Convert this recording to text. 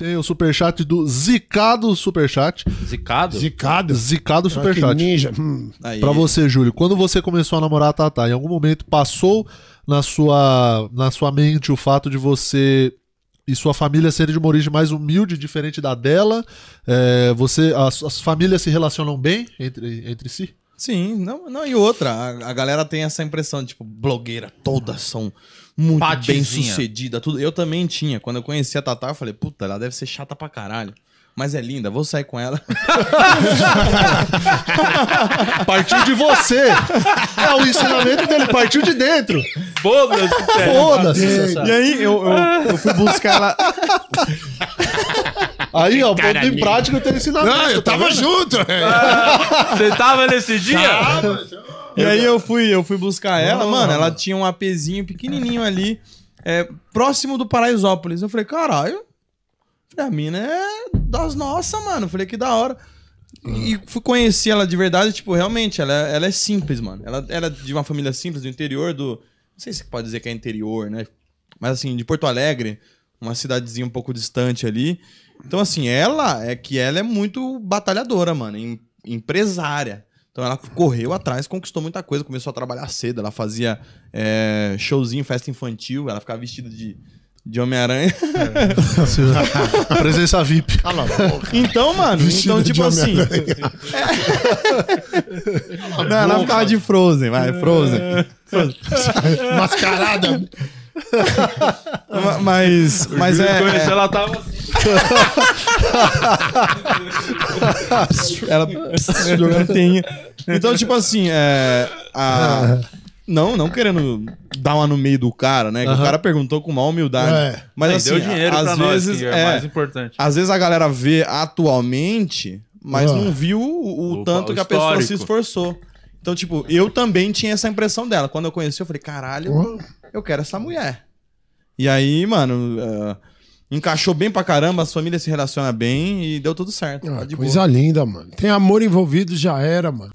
Tem o superchat do Zicado Superchat. Zicado? Zicado. Zicado Superchat. Ninja. Hum. Pra você, Júlio. Quando você começou a namorar a Tatá, em algum momento passou na sua, na sua mente o fato de você e sua família serem de uma origem mais humilde, diferente da dela? É, você, as, as famílias se relacionam bem entre, entre si? Sim, não, não e outra, a, a galera tem essa impressão, de, tipo, blogueira, todas são muito bem sucedida, tudo. Eu também tinha, quando eu conheci a Tatá, eu falei, puta, ela deve ser chata pra caralho. Mas é linda, vou sair com ela. partiu de você. É o ensinamento dele, partiu de dentro. Foda-se. Foda-se. E aí eu, eu, eu fui buscar ela. Aí, ó, ponto em prática o teu ensinamento. Não, eu tá tava tá junto. É. Ah, você tava nesse dia? Tava. E aí eu fui, eu fui buscar ela, não, mano, não. ela tinha um APzinho pequenininho ali, é, próximo do Paraisópolis. Eu falei, caralho, a mina é das nossas, mano. Eu falei, que da hora. Hum. E fui conhecer ela de verdade, tipo, realmente, ela, ela é simples, mano. Ela, ela é de uma família simples, do interior do... Não sei se pode dizer que é interior, né? Mas assim, de Porto Alegre, uma cidadezinha um pouco distante ali. Então, assim, ela é que ela é muito batalhadora, mano, em, empresária. Então ela correu atrás, conquistou muita coisa, começou a trabalhar cedo, ela fazia é, showzinho, festa infantil, ela ficava vestida de, de Homem-Aranha. É. Presença VIP. Então, mano, Vestido então, tipo assim. É... Não, ela ficava de Frozen, vai, Frozen. Mascarada. mas, mas é. Conheci, é. ela tava assim. Ela jogando teinha. Então, tipo assim, é, a, não, não querendo dar uma no meio do cara, né? o cara perguntou com uma humildade. É. Mas assim, deu dinheiro às pra nós, que é, é mais importante. às vezes a galera vê atualmente, mas não ah. viu o, o tanto o que a pessoa se esforçou. Então, tipo, eu também tinha essa impressão dela. Quando eu conheci, eu falei, caralho, eu quero essa mulher. E aí, mano, é, Encaixou bem pra caramba, as famílias se relacionam bem e deu tudo certo. Ah, tá coisa boa. linda, mano. Tem amor envolvido, já era, mano.